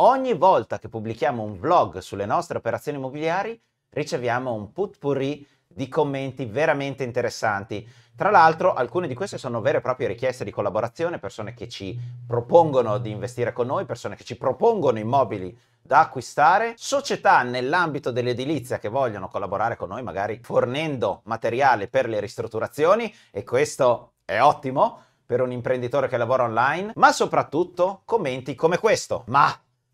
Ogni volta che pubblichiamo un vlog sulle nostre operazioni immobiliari riceviamo un putpurri di commenti veramente interessanti. Tra l'altro alcune di queste sono vere e proprie richieste di collaborazione, persone che ci propongono di investire con noi, persone che ci propongono immobili da acquistare, società nell'ambito dell'edilizia che vogliono collaborare con noi magari fornendo materiale per le ristrutturazioni e questo è ottimo per un imprenditore che lavora online, ma soprattutto commenti come questo. Ma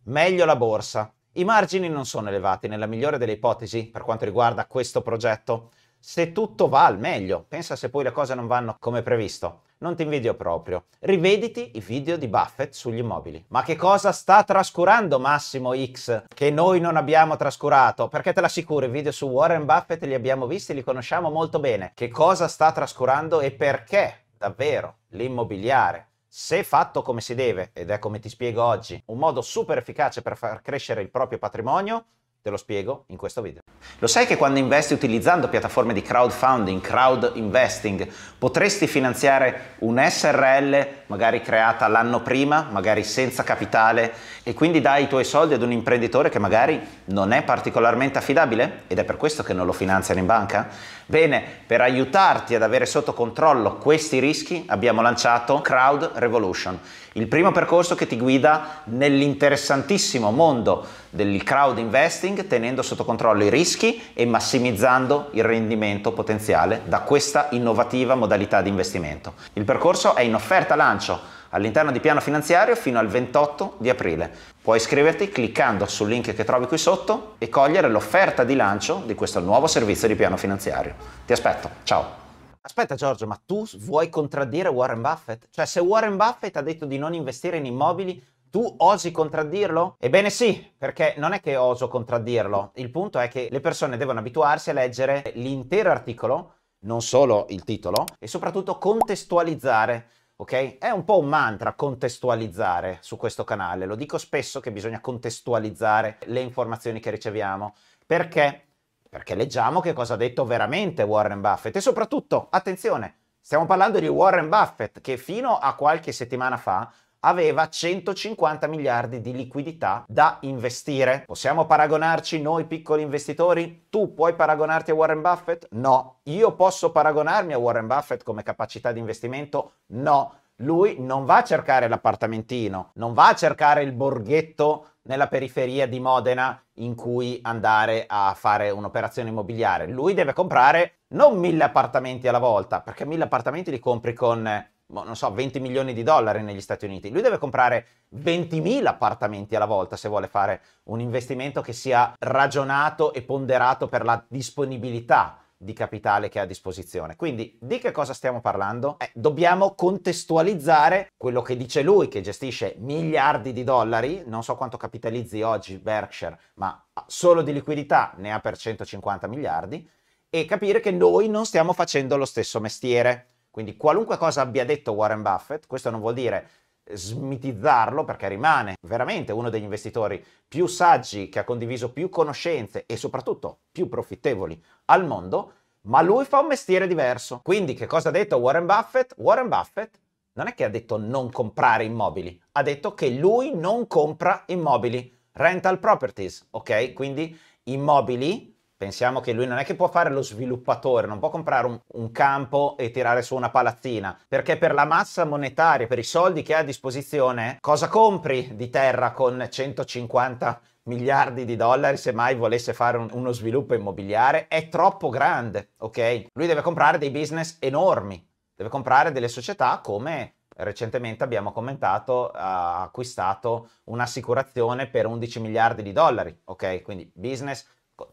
meglio la borsa. I margini non sono elevati, nella migliore delle ipotesi, per quanto riguarda questo progetto. Se tutto va al meglio, pensa se poi le cose non vanno come previsto. Non ti invidio proprio. Rivediti i video di Buffett sugli immobili. Ma che cosa sta trascurando Massimo X? Che noi non abbiamo trascurato? Perché te l'assicuro, i video su Warren Buffett li abbiamo visti, li conosciamo molto bene. Che cosa sta trascurando e perché davvero l'immobiliare se fatto come si deve, ed è come ti spiego oggi, un modo super efficace per far crescere il proprio patrimonio, te lo spiego in questo video. Lo sai che quando investi utilizzando piattaforme di crowdfunding, crowd investing, potresti finanziare un SRL magari creata l'anno prima, magari senza capitale, e quindi dai i tuoi soldi ad un imprenditore che magari non è particolarmente affidabile ed è per questo che non lo finanziano in banca? Bene, per aiutarti ad avere sotto controllo questi rischi abbiamo lanciato Crowd Revolution, il primo percorso che ti guida nell'interessantissimo mondo del crowd investing tenendo sotto controllo i rischi e massimizzando il rendimento potenziale da questa innovativa modalità di investimento. Il percorso è in offerta lancio all'interno di piano finanziario fino al 28 di aprile. Puoi iscriverti cliccando sul link che trovi qui sotto e cogliere l'offerta di lancio di questo nuovo servizio di piano finanziario. Ti aspetto, ciao! Aspetta Giorgio, ma tu vuoi contraddire Warren Buffett? Cioè se Warren Buffett ha detto di non investire in immobili, tu osi contraddirlo? Ebbene sì, perché non è che oso contraddirlo. Il punto è che le persone devono abituarsi a leggere l'intero articolo, non solo il titolo, e soprattutto contestualizzare ok? È un po' un mantra contestualizzare su questo canale, lo dico spesso che bisogna contestualizzare le informazioni che riceviamo, perché? Perché leggiamo che cosa ha detto veramente Warren Buffett e soprattutto, attenzione, stiamo parlando di Warren Buffett che fino a qualche settimana fa aveva 150 miliardi di liquidità da investire. Possiamo paragonarci noi piccoli investitori? Tu puoi paragonarti a Warren Buffett? No. Io posso paragonarmi a Warren Buffett come capacità di investimento? No. Lui non va a cercare l'appartamentino, non va a cercare il borghetto nella periferia di Modena in cui andare a fare un'operazione immobiliare. Lui deve comprare non mille appartamenti alla volta, perché mille appartamenti li compri con eh, Boh, non so, 20 milioni di dollari negli Stati Uniti, lui deve comprare 20.000 appartamenti alla volta se vuole fare un investimento che sia ragionato e ponderato per la disponibilità di capitale che ha a disposizione. Quindi di che cosa stiamo parlando? Eh, dobbiamo contestualizzare quello che dice lui che gestisce miliardi di dollari, non so quanto capitalizzi oggi Berkshire, ma solo di liquidità ne ha per 150 miliardi, e capire che noi non stiamo facendo lo stesso mestiere. Quindi qualunque cosa abbia detto Warren Buffett, questo non vuol dire smitizzarlo perché rimane veramente uno degli investitori più saggi, che ha condiviso più conoscenze e soprattutto più profittevoli al mondo, ma lui fa un mestiere diverso. Quindi che cosa ha detto Warren Buffett? Warren Buffett non è che ha detto non comprare immobili, ha detto che lui non compra immobili, rental properties, ok? Quindi immobili Pensiamo che lui non è che può fare lo sviluppatore, non può comprare un, un, campo e tirare su una palazzina, perché per la massa monetaria, per i soldi che ha a disposizione, cosa compri di terra con 150 miliardi di dollari se mai volesse fare un, uno sviluppo immobiliare? È troppo grande, ok? Lui deve comprare dei business enormi, deve comprare delle società come recentemente abbiamo commentato, ha acquistato un'assicurazione per 11 miliardi di dollari, ok? Quindi business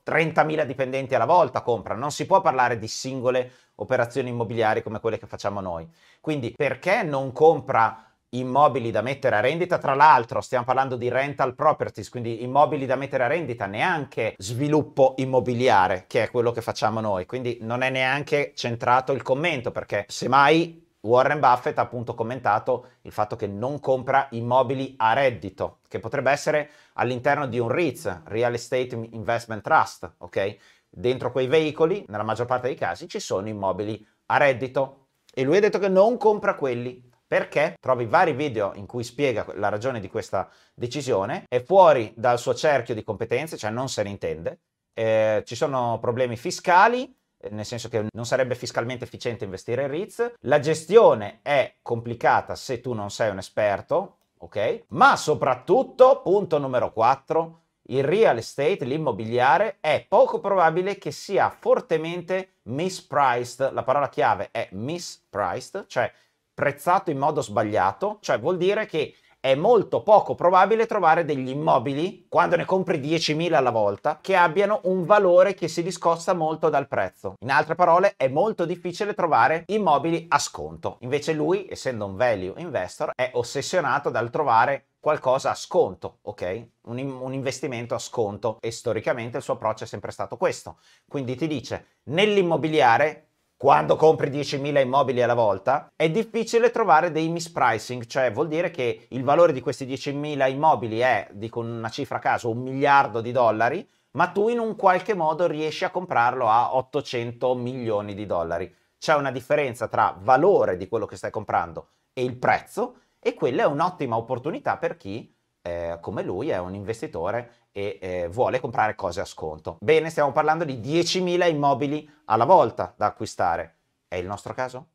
30.000 dipendenti alla volta comprano, non si può parlare di singole operazioni immobiliari come quelle che facciamo noi. Quindi perché non compra immobili da mettere a rendita, tra l'altro stiamo parlando di rental properties, quindi immobili da mettere a rendita, neanche sviluppo immobiliare, che è quello che facciamo noi, quindi non è neanche centrato il commento, perché semmai Warren Buffett ha appunto commentato il fatto che non compra immobili a reddito, che potrebbe essere all'interno di un REIT, Real Estate Investment Trust, ok? Dentro quei veicoli, nella maggior parte dei casi, ci sono immobili a reddito e lui ha detto che non compra quelli. Perché? Trovi vari video in cui spiega la ragione di questa decisione, è fuori dal suo cerchio di competenze, cioè non se ne intende, eh, ci sono problemi fiscali, eh, nel senso che non sarebbe fiscalmente efficiente investire in REITs. La gestione è complicata se tu non sei un esperto, ok? Ma soprattutto, punto numero 4, il real estate, l'immobiliare, è poco probabile che sia fortemente mispriced. La parola chiave è mispriced, cioè prezzato in modo sbagliato, cioè vuol dire che è molto poco probabile trovare degli immobili, quando ne compri 10.000 alla volta, che abbiano un valore che si discosta molto dal prezzo. In altre parole, è molto difficile trovare immobili a sconto. Invece lui, essendo un value investor, è ossessionato dal trovare qualcosa a sconto, ok? Un, un, investimento a sconto e storicamente il suo approccio è sempre stato questo. Quindi ti dice, nell'immobiliare quando compri 10.000 immobili alla volta, è difficile trovare dei mispricing, cioè vuol dire che il valore di questi 10.000 immobili è, dico una cifra a caso, un miliardo di dollari, ma tu in un qualche modo riesci a comprarlo a 800 milioni di dollari. C'è una differenza tra valore di quello che stai comprando e il prezzo e quella è un'ottima opportunità per chi eh, come lui è un investitore e eh, vuole comprare cose a sconto. Bene, stiamo parlando di 10.000 immobili alla volta da acquistare. È il nostro caso?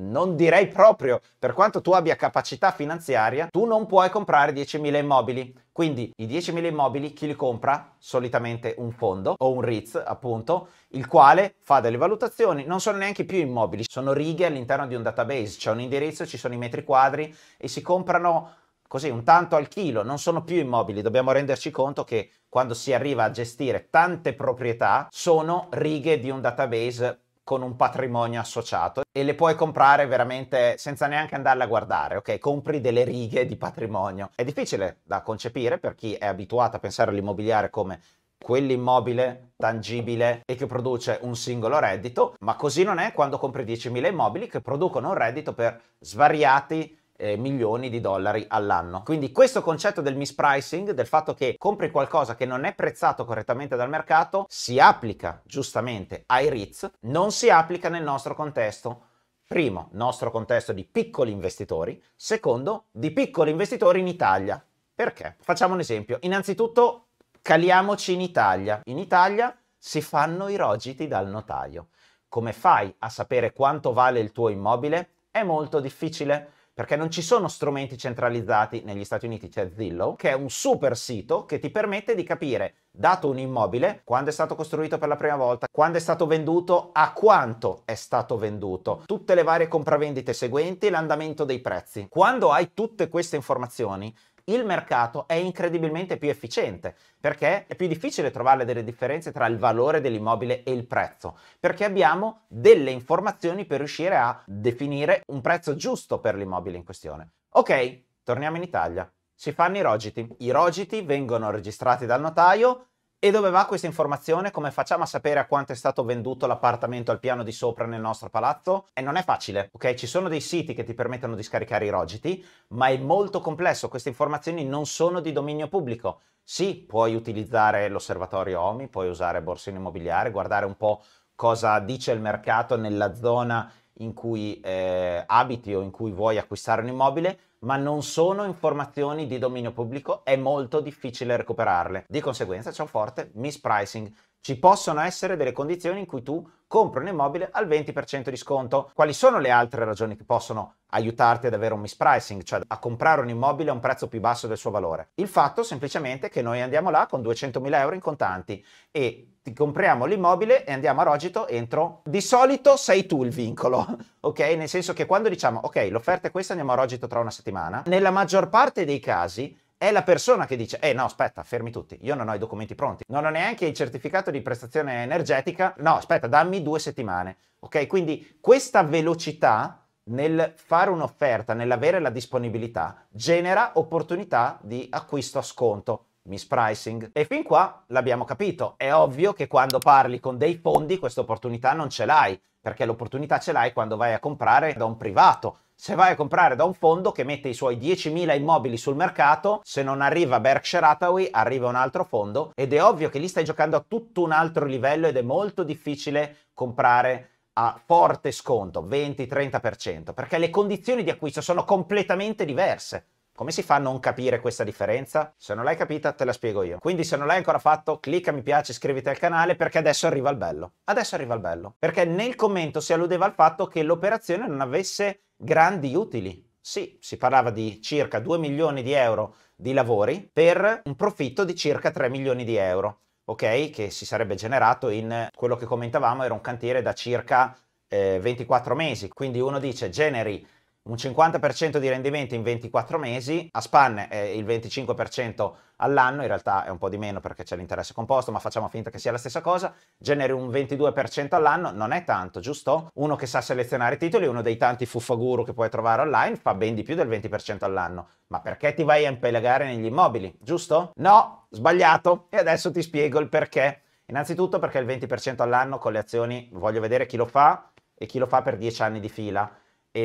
Non direi proprio, per quanto tu abbia capacità finanziaria, tu non puoi comprare 10.000 immobili. Quindi i 10.000 immobili chi li compra? Solitamente un fondo o un REITs, appunto, il quale fa delle valutazioni, non sono neanche più immobili, sono righe all'interno di un database, c'è un indirizzo, ci sono i metri quadri e si comprano così un tanto al chilo, non sono più immobili, dobbiamo renderci conto che quando si arriva a gestire tante proprietà sono righe di un database con un patrimonio associato e le puoi comprare veramente senza neanche andarle a guardare, ok? Compri delle righe di patrimonio. È difficile da concepire per chi è abituato a pensare all'immobiliare come quell'immobile tangibile e che produce un singolo reddito, ma così non è quando compri 10.000 immobili che producono un reddito per svariati eh, milioni di dollari all'anno. Quindi questo concetto del mispricing, del fatto che compri qualcosa che non è prezzato correttamente dal mercato, si applica giustamente ai REITs, non si applica nel nostro contesto. Primo, nostro contesto di piccoli investitori, secondo, di piccoli investitori in Italia. Perché? Facciamo un esempio. Innanzitutto caliamoci in Italia. In Italia si fanno i rogiti dal notaio. Come fai a sapere quanto vale il tuo immobile? È molto difficile perché non ci sono strumenti centralizzati negli Stati Uniti, c'è Zillow, che è un super sito che ti permette di capire, dato un immobile, quando è stato costruito per la prima volta, quando è stato venduto, a quanto è stato venduto, tutte le varie compravendite seguenti, l'andamento dei prezzi. Quando hai tutte queste informazioni, il mercato è incredibilmente più efficiente perché è più difficile trovare delle differenze tra il valore dell'immobile e il prezzo, perché abbiamo delle informazioni per riuscire a definire un prezzo giusto per l'immobile in questione. Ok, torniamo in Italia. Si fanno i rogiti. I rogiti vengono registrati dal notaio e dove va questa informazione? Come facciamo a sapere a quanto è stato venduto l'appartamento al piano di sopra nel nostro palazzo? E non è facile, ok? Ci sono dei siti che ti permettono di scaricare i rogiti, ma è molto complesso, queste informazioni non sono di dominio pubblico. Sì, puoi utilizzare l'osservatorio OMI, puoi usare borsino immobiliare, guardare un po' cosa dice il mercato nella zona in cui eh, abiti o in cui vuoi acquistare un immobile, ma non sono informazioni di dominio pubblico, è molto difficile recuperarle. Di conseguenza c'è un forte mispricing ci possono essere delle condizioni in cui tu compri un immobile al 20% di sconto. Quali sono le altre ragioni che possono aiutarti ad avere un mispricing, cioè a comprare un immobile a un prezzo più basso del suo valore? Il fatto semplicemente che noi andiamo là con 200.000 euro in contanti e ti compriamo l'immobile e andiamo a rogito entro... Di solito sei tu il vincolo, ok? Nel senso che quando diciamo, ok, l'offerta è questa, andiamo a rogito tra una settimana, nella maggior parte dei casi è la persona che dice, eh no, aspetta, fermi tutti, io non ho i documenti pronti, non ho neanche il certificato di prestazione energetica, no, aspetta, dammi due settimane. Ok, quindi questa velocità nel fare un'offerta, nell'avere la disponibilità, genera opportunità di acquisto a sconto, mispricing. E fin qua l'abbiamo capito. È ovvio che quando parli con dei fondi questa opportunità non ce l'hai perché l'opportunità ce l'hai quando vai a comprare da un privato. Se vai a comprare da un fondo che mette i suoi 10.000 immobili sul mercato, se non arriva Berkshire Hathaway, arriva un altro fondo ed è ovvio che lì stai giocando a tutto un altro livello ed è molto difficile comprare a forte sconto, 20-30%, perché le condizioni di acquisto sono completamente diverse. Come si fa a non capire questa differenza? Se non l'hai capita te la spiego io. Quindi se non l'hai ancora fatto clicca mi piace, iscriviti al canale perché adesso arriva il bello. Adesso arriva il bello. Perché nel commento si alludeva al fatto che l'operazione non avesse grandi utili. Sì, si parlava di circa 2 milioni di euro di lavori per un profitto di circa 3 milioni di euro, ok? Che si sarebbe generato in quello che commentavamo era un cantiere da circa eh, 24 mesi. Quindi uno dice generi un 50% di rendimento in 24 mesi, a span è eh, il 25% all'anno, in realtà è un po' di meno perché c'è l'interesse composto, ma facciamo finta che sia la stessa cosa, generi un 22% all'anno, non è tanto, giusto? Uno che sa selezionare titoli, uno dei tanti fuffaguru che puoi trovare online, fa ben di più del 20% all'anno. Ma perché ti vai a impelagare negli immobili, giusto? No, sbagliato, e adesso ti spiego il perché. Innanzitutto perché il 20% all'anno con le azioni, voglio vedere chi lo fa e chi lo fa per 10 anni di fila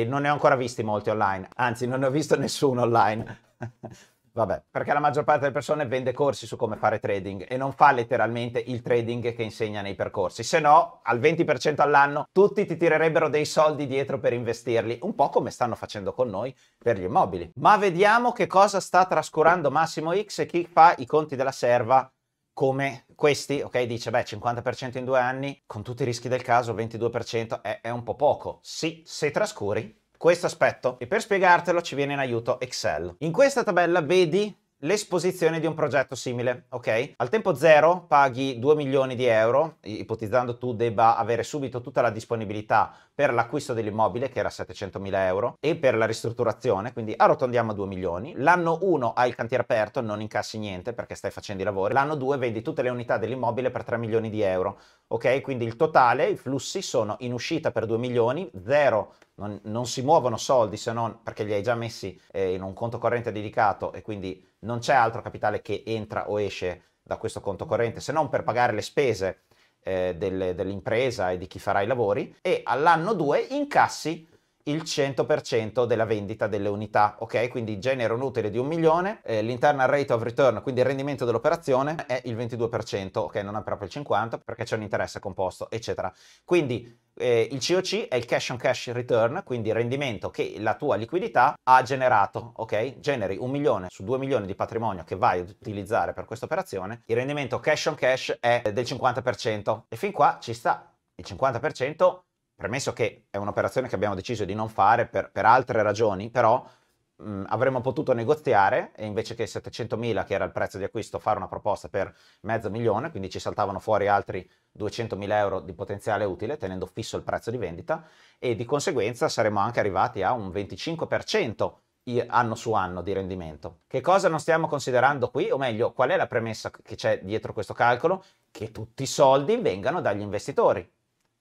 e non ne ho ancora visti molti online, anzi non ne ho visto nessuno online. Vabbè, perché la maggior parte delle persone vende corsi su come fare trading e non fa letteralmente il trading che insegna nei percorsi, se no al 20% all'anno tutti ti tirerebbero dei soldi dietro per investirli, un po' come stanno facendo con noi per gli immobili. Ma vediamo che cosa sta trascurando Massimo X e chi fa i conti della serva come questi, ok, dice beh 50% in due anni, con tutti i rischi del caso 22% è, è, un po' poco. Sì, se trascuri questo aspetto. E per spiegartelo ci viene in aiuto Excel. In questa tabella vedi l'esposizione di un progetto simile, ok? Al tempo zero paghi 2 milioni di euro, ipotizzando tu debba avere subito tutta la disponibilità per l'acquisto dell'immobile che era 700.000 euro e per la ristrutturazione, quindi arrotondiamo a 2 milioni. L'anno 1 hai il cantiere aperto, non incassi niente perché stai facendo i lavori. L'anno 2 vendi tutte le unità dell'immobile per 3 milioni di euro. Ok, quindi il totale, i flussi sono in uscita per 2 milioni, zero non, non, si muovono soldi se non perché li hai già messi eh, in un conto corrente dedicato e quindi non c'è altro capitale che entra o esce da questo conto corrente se non per pagare le spese eh, delle, dell'impresa e di chi farà i lavori e all'anno 2 incassi il 100% della vendita delle unità, ok? Quindi genera un utile di un milione, eh, l'internal rate of return, quindi il rendimento dell'operazione è il 22%, ok? Non è proprio il 50% perché c'è un interesse composto, eccetera. Quindi eh, il COC è il cash on cash return, quindi il rendimento che la tua liquidità ha generato, ok? Generi un milione su due milioni di patrimonio che vai ad utilizzare per questa operazione, il rendimento cash on cash è del 50% e fin qua ci sta. Il 50% Premesso che è un'operazione che abbiamo deciso di non fare per, per altre ragioni, però mh, avremmo potuto negoziare e invece che 700.000, che era il prezzo di acquisto, fare una proposta per mezzo milione, quindi ci saltavano fuori altri 200.000 euro di potenziale utile, tenendo fisso il prezzo di vendita, e di conseguenza saremmo anche arrivati a un 25% anno su anno di rendimento. Che cosa non stiamo considerando qui? O meglio, qual è la premessa che c'è dietro questo calcolo? Che tutti i soldi vengano dagli investitori.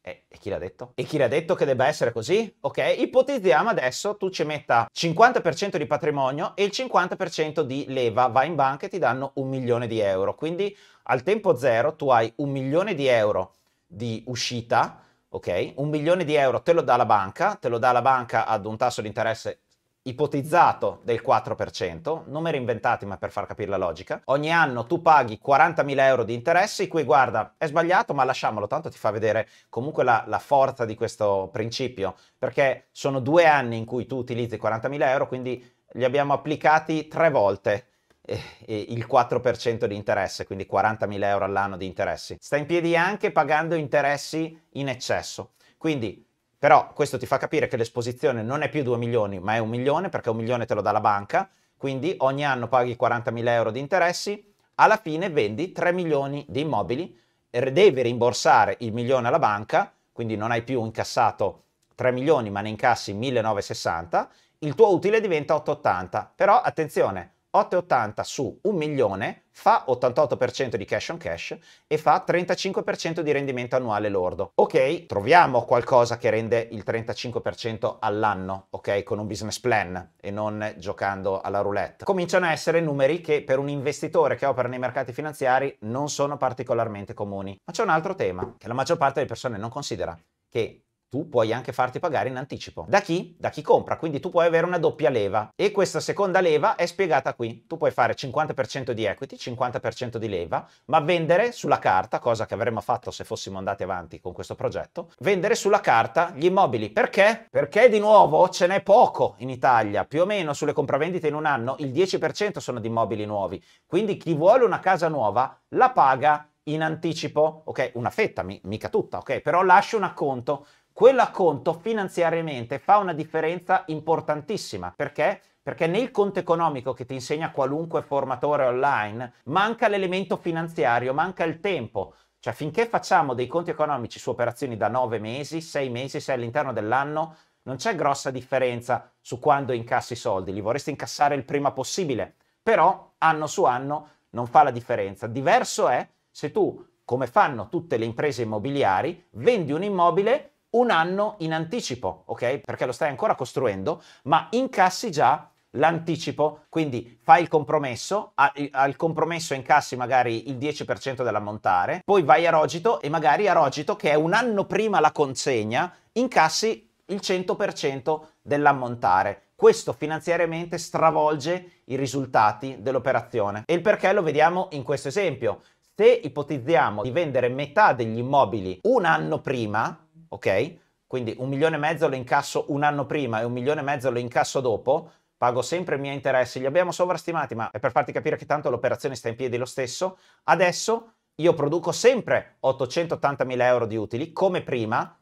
Eh, e, chi l'ha detto? E chi l'ha detto che debba essere così? Ok, ipotizziamo adesso tu ci metta 50% di patrimonio e il 50% di leva va in banca e ti danno un milione di euro. Quindi al tempo zero tu hai un milione di euro di uscita, ok? Un milione di euro te lo dà la banca, te lo dà la banca ad un tasso di interesse ipotizzato del 4%, numeri inventati ma per far capire la logica, ogni anno tu paghi 40.000 euro di interessi, qui guarda, è sbagliato ma lasciamolo, tanto ti fa vedere comunque la, la forza di questo principio, perché sono due anni in cui tu utilizzi 40.000 euro, quindi li abbiamo applicati tre volte eh, il 4% di interesse, quindi 40.000 euro all'anno di interessi. Sta in piedi anche pagando interessi in eccesso. Quindi però questo ti fa capire che l'esposizione non è più 2 milioni, ma è un milione, perché un milione te lo dà la banca, quindi ogni anno paghi 40.000 euro di interessi, alla fine vendi 3 milioni di immobili, devi rimborsare il milione alla banca, quindi non hai più incassato 3 milioni, ma ne incassi 1.960, il tuo utile diventa 880. Però attenzione, 8,80 su 1 milione fa 88% di cash on cash e fa 35% di rendimento annuale lordo. Ok, troviamo qualcosa che rende il 35% all'anno, ok, con un business plan e non giocando alla roulette. Cominciano a essere numeri che per un investitore che opera nei mercati finanziari non sono particolarmente comuni. Ma c'è un altro tema che la maggior parte delle persone non considera, che tu puoi anche farti pagare in anticipo. Da chi? Da chi compra, quindi tu puoi avere una doppia leva e questa seconda leva è spiegata qui. Tu puoi fare 50% di equity, 50% di leva, ma vendere sulla carta, cosa che avremmo fatto se fossimo andati avanti con questo progetto, vendere sulla carta gli immobili. Perché? Perché di nuovo ce n'è poco in Italia, più o meno sulle compravendite in un anno il 10% sono di immobili nuovi, quindi chi vuole una casa nuova la paga in anticipo, ok? Una fetta, mica tutta, ok? Però lascia un acconto quello a conto finanziariamente fa una differenza importantissima. Perché? Perché nel conto economico che ti insegna qualunque formatore online manca l'elemento finanziario, manca il tempo. Cioè finché facciamo dei conti economici su operazioni da 9 mesi, 6 mesi, sei all'interno dell'anno, non c'è grossa differenza su quando incassi i soldi, li vorresti incassare il prima possibile, però anno su anno non fa la differenza. Diverso è se tu, come fanno tutte le imprese immobiliari, vendi un immobile un anno in anticipo, ok? Perché lo stai ancora costruendo, ma incassi già l'anticipo, quindi fai il compromesso, al compromesso incassi magari il 10% dell'ammontare, poi vai a Rogito e magari a Rogito, che è un anno prima la consegna, incassi il 100% dell'ammontare. Questo finanziariamente stravolge i risultati dell'operazione. E il perché lo vediamo in questo esempio. Se ipotizziamo di vendere metà degli immobili un anno prima, ok? Quindi un milione e mezzo lo incasso un anno prima e un milione e mezzo lo incasso dopo, pago sempre i miei interessi, li abbiamo sovrastimati, ma è per farti capire che tanto l'operazione sta in piedi lo stesso. Adesso io produco sempre 880.000 euro di utili come prima,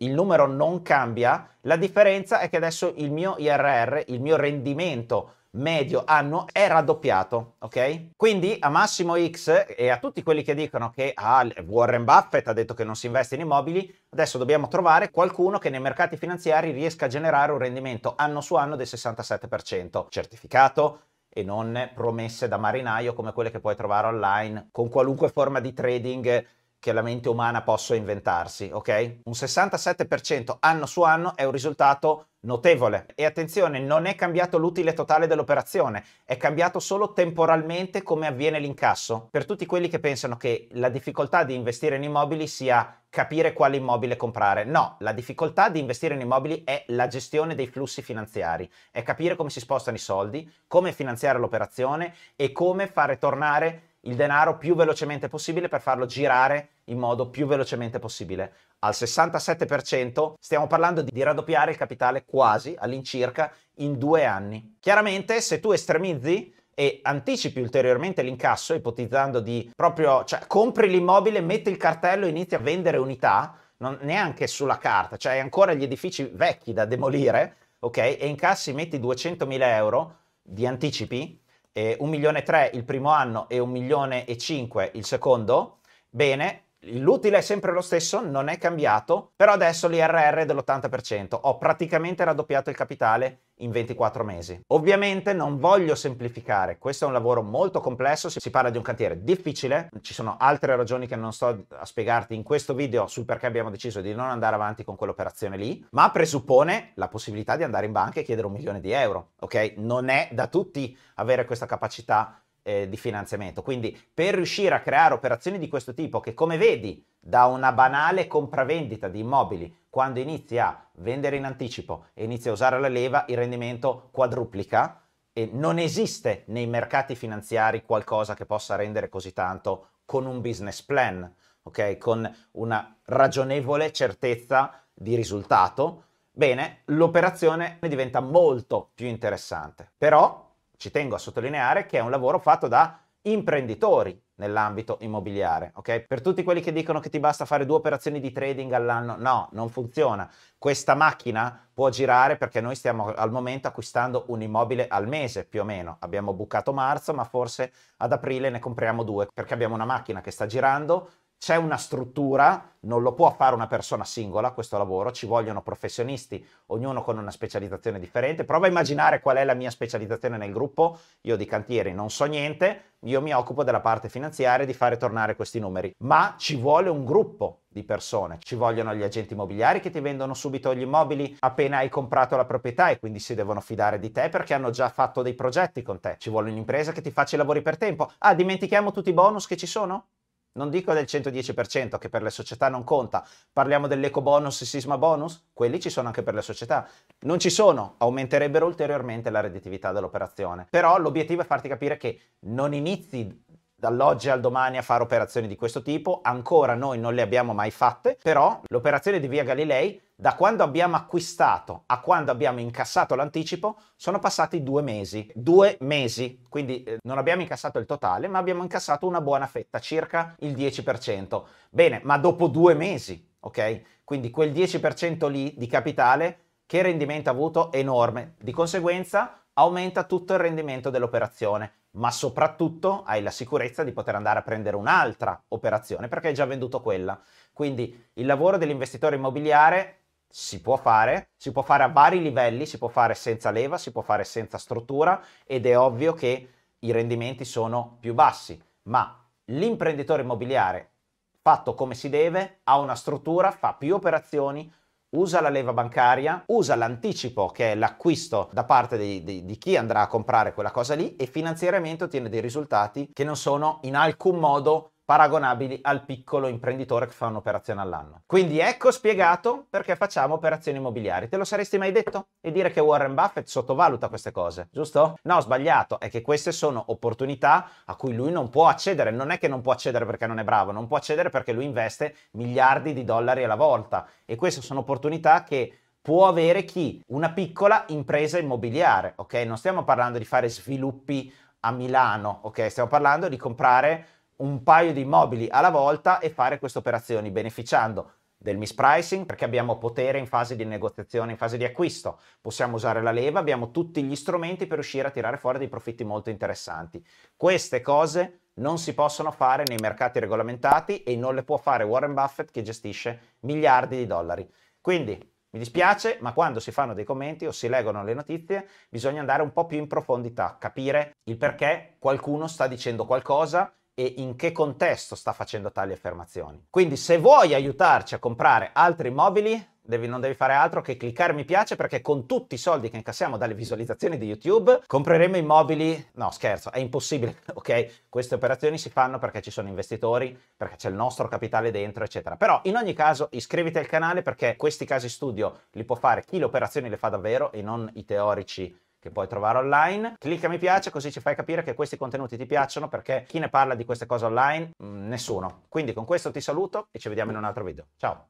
il numero non cambia, la differenza è che adesso il mio IRR, il mio rendimento medio anno è raddoppiato, ok? Quindi a Massimo X e a tutti quelli che dicono che ah, Warren Buffett ha detto che non si investe in immobili, adesso dobbiamo trovare qualcuno che nei mercati finanziari riesca a generare un rendimento anno su anno del 67%, certificato e non promesse da marinaio come quelle che puoi trovare online con qualunque forma di trading che la mente umana possa inventarsi, ok? Un 67% anno su anno è un risultato notevole. E attenzione, non è cambiato l'utile totale dell'operazione, è cambiato solo temporalmente come avviene l'incasso. Per tutti quelli che pensano che la difficoltà di investire in immobili sia capire quale immobile comprare. No, la difficoltà di investire in immobili è la gestione dei flussi finanziari, è capire come si spostano i soldi, come finanziare l'operazione e come fare tornare il denaro più velocemente possibile per farlo girare in modo più velocemente possibile. Al 67% stiamo parlando di raddoppiare il capitale quasi all'incirca in due anni. Chiaramente se tu estremizzi e anticipi ulteriormente l'incasso, ipotizzando di proprio, cioè compri l'immobile, metti il cartello e inizi a vendere unità, non, neanche sulla carta, cioè hai ancora gli edifici vecchi da demolire, ok? E incassi, metti 200.000 euro di anticipi, eh, 1 milione e 3 il primo anno e 1 milione e 5 il secondo, bene, L'utile è sempre lo stesso, non è cambiato, però adesso l'IRR è dell'80%, ho praticamente raddoppiato il capitale in 24 mesi. Ovviamente non voglio semplificare, questo è un lavoro molto complesso, si parla di un cantiere difficile, ci sono altre ragioni che non sto a spiegarti in questo video sul perché abbiamo deciso di non andare avanti con quell'operazione lì, ma presuppone la possibilità di andare in banca e chiedere un milione di euro, ok? Non è da tutti avere questa capacità eh, di finanziamento. Quindi per riuscire a creare operazioni di questo tipo, che come vedi da una banale compravendita di immobili, quando inizi a vendere in anticipo e inizi a usare la leva, il rendimento quadruplica e non esiste nei mercati finanziari qualcosa che possa rendere così tanto con un business plan, ok? Con una ragionevole certezza di risultato. Bene, l'operazione diventa molto più interessante. Però ci tengo a sottolineare che è un lavoro fatto da imprenditori nell'ambito immobiliare, ok? Per tutti quelli che dicono che ti basta fare due operazioni di trading all'anno, no, non funziona. Questa macchina può girare perché noi stiamo al momento acquistando un immobile al mese più o meno. Abbiamo bucato marzo, ma forse ad aprile ne compriamo due perché abbiamo una macchina che sta girando c'è una struttura, non lo può fare una persona singola questo lavoro, ci vogliono professionisti, ognuno con una specializzazione differente. Prova a immaginare qual è la mia specializzazione nel gruppo. Io di cantieri non so niente, io mi occupo della parte finanziaria di fare tornare questi numeri. Ma ci vuole un gruppo di persone, ci vogliono gli agenti immobiliari che ti vendono subito gli immobili appena hai comprato la proprietà e quindi si devono fidare di te perché hanno già fatto dei progetti con te. Ci vuole un'impresa che ti faccia i lavori per tempo. Ah, dimentichiamo tutti i bonus che ci sono? non dico del 110% che per le società non conta, parliamo dell'eco bonus e sisma bonus, quelli ci sono anche per le società, non ci sono, aumenterebbero ulteriormente la redditività dell'operazione. Però l'obiettivo è farti capire che non inizi dall'oggi al domani a fare operazioni di questo tipo, ancora noi non le abbiamo mai fatte, però l'operazione di Via Galilei da quando abbiamo acquistato a quando abbiamo incassato l'anticipo sono passati due mesi. Due mesi, quindi eh, non abbiamo incassato il totale, ma abbiamo incassato una buona fetta, circa il 10%. Bene, ma dopo due mesi, ok? Quindi quel 10% lì di capitale, che rendimento ha avuto? Enorme. Di conseguenza aumenta tutto il rendimento dell'operazione, ma soprattutto hai la sicurezza di poter andare a prendere un'altra operazione perché hai già venduto quella. Quindi il lavoro dell'investitore immobiliare si può fare, si può fare a vari livelli, si può fare senza leva, si può fare senza struttura ed è ovvio che i rendimenti sono più bassi, ma l'imprenditore immobiliare fatto come si deve ha una struttura, fa più operazioni, usa la leva bancaria, usa l'anticipo che è l'acquisto da parte di, di, di, chi andrà a comprare quella cosa lì e finanziariamente ottiene dei risultati che non sono in alcun modo paragonabili al piccolo imprenditore che fa un'operazione all'anno. Quindi ecco spiegato perché facciamo operazioni immobiliari. Te lo saresti mai detto? E dire che Warren Buffett sottovaluta queste cose, giusto? No, sbagliato, è che queste sono opportunità a cui lui non può accedere. Non è che non può accedere perché non è bravo, non può accedere perché lui investe miliardi di dollari alla volta. E queste sono opportunità che può avere chi? Una piccola impresa immobiliare, ok? Non stiamo parlando di fare sviluppi a Milano, ok? Stiamo parlando di comprare un paio di immobili alla volta e fare queste operazioni beneficiando del mispricing perché abbiamo potere in fase di negoziazione, in fase di acquisto, possiamo usare la leva, abbiamo tutti gli strumenti per riuscire a tirare fuori dei profitti molto interessanti. Queste cose non si possono fare nei mercati regolamentati e non le può fare Warren Buffett che gestisce miliardi di dollari. Quindi mi dispiace, ma quando si fanno dei commenti o si leggono le notizie, bisogna andare un po' più in profondità, capire il perché qualcuno sta dicendo qualcosa e in che contesto sta facendo tali affermazioni. Quindi se vuoi aiutarci a comprare altri immobili, devi, non devi fare altro che cliccare mi piace perché con tutti i soldi che incassiamo dalle visualizzazioni di YouTube compreremo immobili... No, scherzo, è impossibile, ok? Queste operazioni si fanno perché ci sono investitori, perché c'è il nostro capitale dentro, eccetera. Però in ogni caso iscriviti al canale perché questi casi studio li può fare chi le operazioni le fa davvero e non i teorici che puoi trovare online. Clicca mi piace così ci fai capire che questi contenuti ti piacciono perché chi ne parla di queste cose online? Mm, nessuno. Quindi con questo ti saluto e ci vediamo in un altro video. Ciao!